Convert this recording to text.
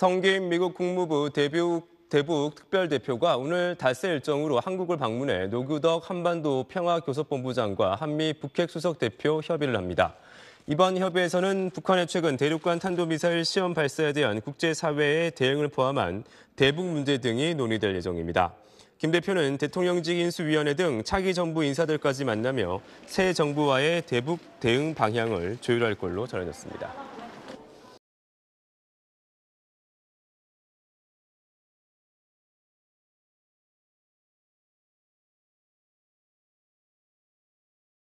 성계인 미국 국무부 대북, 대북 특별대표가 오늘 닷새 일정으로 한국을 방문해 노규덕 한반도 평화교섭본부장과 한미 북핵수석대표 협의를 합니다. 이번 협의에서는 북한의 최근 대륙간 탄도미사일 시험 발사에 대한 국제사회의 대응을 포함한 대북 문제 등이 논의될 예정입니다. 김 대표는 대통령직 인수위원회 등 차기 정부 인사들까지 만나며 새 정부와의 대북 대응 방향을 조율할 걸로 전해졌습니다.